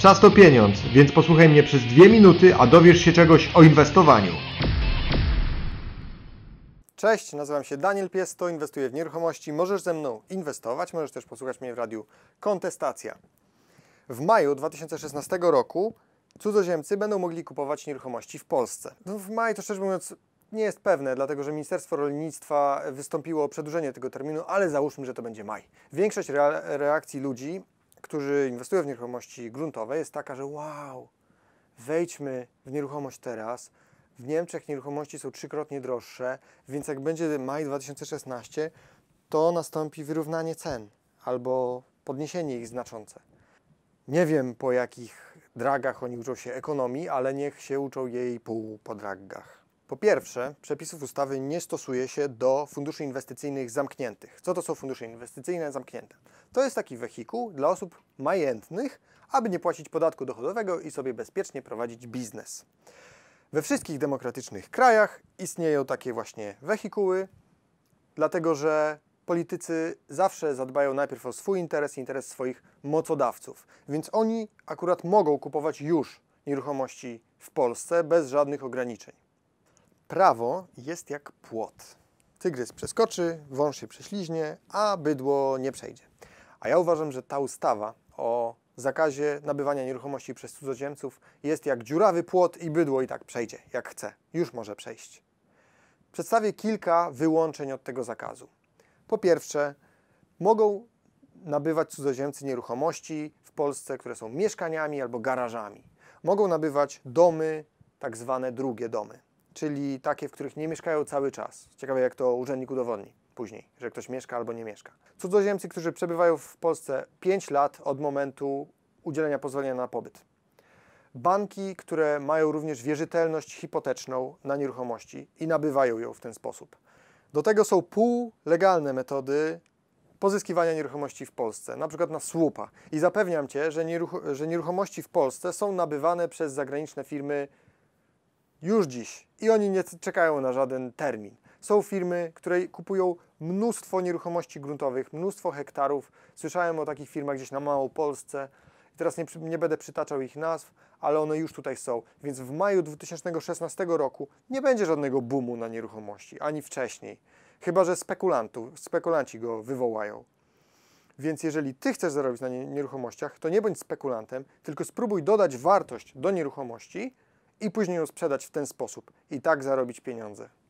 Czas to pieniądz, więc posłuchaj mnie przez dwie minuty, a dowiesz się czegoś o inwestowaniu. Cześć, nazywam się Daniel Piesto, inwestuję w nieruchomości. Możesz ze mną inwestować, możesz też posłuchać mnie w radiu Kontestacja. W maju 2016 roku cudzoziemcy będą mogli kupować nieruchomości w Polsce. No, w maju to szczerze mówiąc nie jest pewne, dlatego że Ministerstwo Rolnictwa wystąpiło o przedłużenie tego terminu, ale załóżmy, że to będzie maj. Większość reakcji ludzi którzy inwestują w nieruchomości gruntowe, jest taka, że wow, wejdźmy w nieruchomość teraz. W Niemczech nieruchomości są trzykrotnie droższe, więc jak będzie maj 2016, to nastąpi wyrównanie cen albo podniesienie ich znaczące. Nie wiem po jakich dragach oni uczą się ekonomii, ale niech się uczą jej pół po draggach. Po pierwsze, przepisów ustawy nie stosuje się do funduszy inwestycyjnych zamkniętych. Co to są fundusze inwestycyjne zamknięte? To jest taki wehikuł dla osób majętnych, aby nie płacić podatku dochodowego i sobie bezpiecznie prowadzić biznes. We wszystkich demokratycznych krajach istnieją takie właśnie wehikuły, dlatego że politycy zawsze zadbają najpierw o swój interes i interes swoich mocodawców. Więc oni akurat mogą kupować już nieruchomości w Polsce bez żadnych ograniczeń prawo jest jak płot. Tygrys przeskoczy, wąż się prześliźnie, a bydło nie przejdzie. A ja uważam, że ta ustawa o zakazie nabywania nieruchomości przez cudzoziemców jest jak dziurawy płot i bydło i tak przejdzie, jak chce. Już może przejść. Przedstawię kilka wyłączeń od tego zakazu. Po pierwsze, mogą nabywać cudzoziemcy nieruchomości w Polsce, które są mieszkaniami albo garażami. Mogą nabywać domy, tak zwane drugie domy czyli takie, w których nie mieszkają cały czas. Ciekawe, jak to urzędnik udowodni później, że ktoś mieszka albo nie mieszka. Cudzoziemcy, którzy przebywają w Polsce 5 lat od momentu udzielenia pozwolenia na pobyt. Banki, które mają również wierzytelność hipoteczną na nieruchomości i nabywają ją w ten sposób. Do tego są półlegalne metody pozyskiwania nieruchomości w Polsce, na przykład na słupa. I zapewniam Cię, że, nieruch że nieruchomości w Polsce są nabywane przez zagraniczne firmy już dziś i oni nie czekają na żaden termin. Są firmy, które kupują mnóstwo nieruchomości gruntowych, mnóstwo hektarów. Słyszałem o takich firmach gdzieś na Małopolsce. Teraz nie, nie będę przytaczał ich nazw, ale one już tutaj są. Więc w maju 2016 roku nie będzie żadnego boomu na nieruchomości, ani wcześniej. Chyba, że spekulantów, spekulanci go wywołają. Więc jeżeli ty chcesz zarobić na nieruchomościach, to nie bądź spekulantem, tylko spróbuj dodać wartość do nieruchomości i później ją sprzedać w ten sposób i tak zarobić pieniądze.